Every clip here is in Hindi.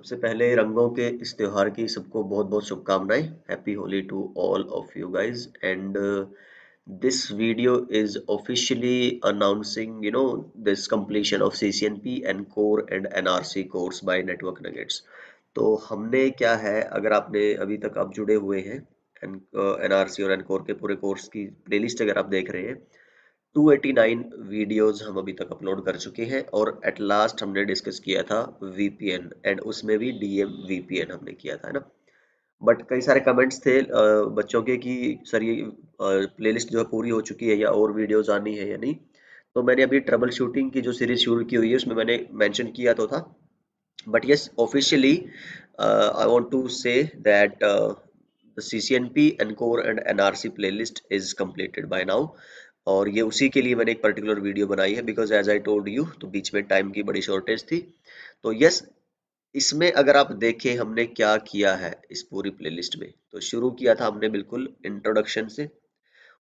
सबसे पहले रंगों के इस त्यौहार की सबको बहुत बहुत शुभकामनाएं happy Holi to all of you guys and this video is you know this completion of C C N P ENCOR and ENARSI course by Network Nuggets तो हमने क्या है अगर आपने अभी तक आप जुड़े हुए हैं एन आर सी और एन कोर के पूरे कोर्स की प्ले लिस्ट अगर आप देख रहे हैं 289 वीडियोस हम अभी तक अपलोड कर चुके हैं और एट लास्ट हमने डिस्कस किया था वीपीएन एंड उसमें भी डीएम वीपीएन हमने किया था ना बट कई सारे कमेंट्स थे बच्चों के कि सर ये प्लेलिस्ट जो है पूरी हो चुकी है या और वीडियोस आनी है या नहीं तो मैंने अभी ट्रबल शूटिंग की जो सीरीज शुरू की हुई है उसमें मैंने मैंशन किया तो था but yes officially I want to say that C C N the CCNP, Encore and playlist is completed by now और ये उसी के लिए मैंने एक पर्टिकुलर वीडियो बनाई है because as I told you तो बीच में टाइम की बड़ी शॉर्टेज थी तो यस इसमें अगर आप देखें हमने क्या किया है इस पूरी प्लेलिस्ट में तो शुरू किया था हमने बिल्कुल इंट्रोडक्शन से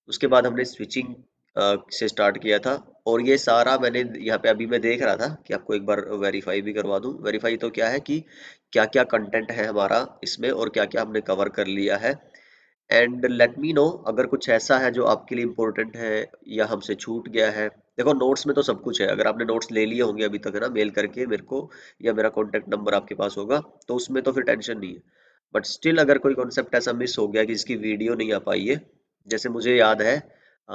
उसके बाद हमने स्विचिंग से स्टार्ट किया था और ये सारा मैंने यहाँ पे अभी मैं देख रहा था कि आपको एक बार वेरीफाई भी करवा दूँ वेरीफाई तो क्या है कि क्या क्या कंटेंट है हमारा इसमें और क्या क्या हमने कवर कर लिया है एंड लेट मी नो अगर कुछ ऐसा है जो आपके लिए इम्पोर्टेंट है या हमसे छूट गया है देखो नोट्स में तो सब कुछ है अगर आपने नोट्स ले लिए होंगे अभी तक है ना मेल करके मेरे को या मेरा कॉन्टैक्ट नंबर आपके पास होगा तो उसमें तो फिर टेंशन नहीं है बट स्टिल अगर कोई कॉन्सेप्ट ऐसा मिस हो गया कि इसकी वीडियो नहीं आ पाई है जैसे मुझे याद है आ,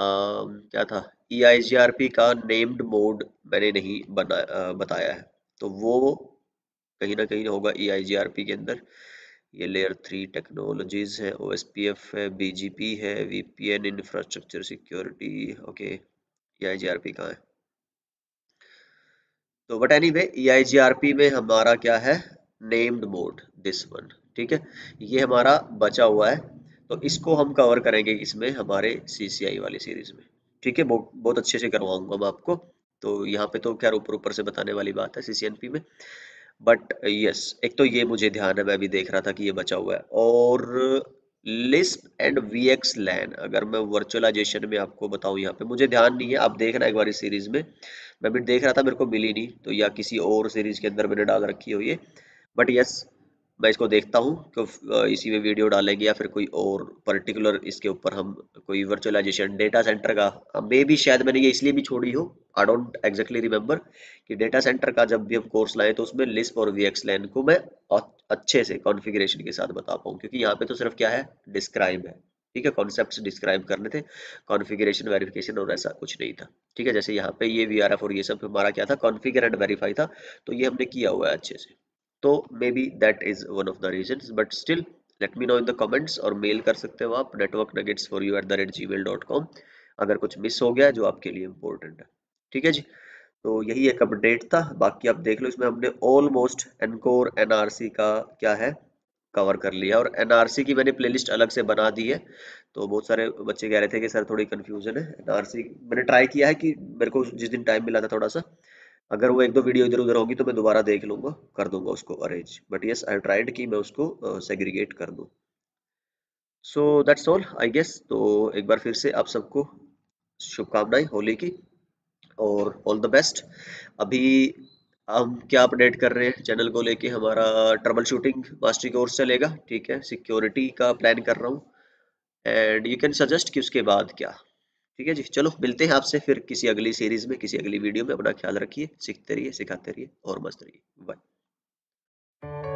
क्या था E I G R P का नेम्ड मोड मैंने नहीं बना आ, बताया है तो वो कहीं ना कहीं होगा ई आई जी आर पी के अंदर ये लेयर थ्री टेक्नोलॉजीज है ओ है बी है V P N infrastructure security okay E I G R P कहाँ है तो but anyway E I G R P में हमारा क्या है नेम्ड मोड दिस वन ठीक है ये हमारा बचा हुआ है तो इसको हम कवर करेंगे इसमें हमारे सी सी आई वाली सीरीज में ठीक है बहुत अच्छे से करवाऊंगा मैं आपको तो यहाँ पे तो क्या ऊपर ऊपर से बताने वाली बात है सी सी एन पी में बट यस uh, एक तो ये मुझे ध्यान है मैं भी देख रहा था कि ये बचा हुआ है और LISP and V X LAN अगर मैं वर्चुअलाइजेशन में आपको बताऊं यहाँ पे मुझे ध्यान नहीं है आप देखना एक बार इस सीरीज में मैं भी देख रहा था मेरे को मिली नहीं तो या किसी और सीरीज के अंदर मैंने डाल रखी हो ये बट यस मैं इसको देखता हूँ कि इसी में वीडियो डालेंगे या फिर कोई और पर्टिकुलर इसके ऊपर हम कोई वर्चुअलाइजेशन डेटा सेंटर का मे हाँ, भी शायद मैंने ये इसलिए भी छोड़ी हो आई डोंट एग्जैक्टली रिमेम्बर कि डेटा सेंटर का जब भी हम कोर्स लाए तो उसमें लिस्प और वी लैन को मैं अच्छे से कॉन्फिग्रेशन के साथ बता पाऊँ क्योंकि यहाँ पे तो सिर्फ क्या है डिस्क्राइब है ठीक है कॉन्सेप्ट डिस्क्राइब करने थे कॉन्फ़िगरेशन वेरिफिकेशन और ऐसा कुछ नहीं था ठीक है जैसे यहाँ पे ये वी और ये सब हमारा क्या था कॉन्फ़िगर एंड वेरीफाई था तो ये हमने किया हुआ है अच्छे से तो maybe that is one of the reason but still let me know in the comments और मेल कर सकते हो आप Network Nuggets for you at the rate Gmail dot com अगर कुछ मिस हो गया जो आपके लिए इम्पोर्टेंट है ठीक है जी तो यही एक अपडेट था बाकी आप देख लो इसमें हमने ऑलमोस्ट एनकोर एनआरसी का क्या है कवर कर लिया और एनआरसी की मैंने प्लेलिस्ट अलग से बना दी है तो बहुत सारे बच्चे कह रहे थे कि सर थोड़ी कन्फ्यूजन है एनआरसी मैंने ट्राई किया है कि मेरे को जिस दिन टाइम मिला था थोड़ा सा अगर वो एक दो वीडियो इधर उधर होगी तो मैं दोबारा देख लूंगा कर दूंगा उसको arrange but yes I tried कि मैं उसको सेग्रीगेट uh, कर दूँ so that's all I guess तो एक बार फिर से आप सबको शुभकामनाएं होली की और ऑल द बेस्ट अभी हम क्या अपडेट कर रहे हैं चैनल को लेके हमारा ट्रबल शूटिंग मास्टरी कोर्स चलेगा ठीक है सिक्योरिटी का प्लान कर रहा हूँ एंड यू कैन सजेस्ट कि उसके बाद क्या ठीक है जी चलो मिलते हैं आपसे फिर किसी अगली सीरीज में किसी अगली वीडियो में अपना ख्याल रखिए सीखते रहिए सिखाते रहिए और मस्त रहिए बाय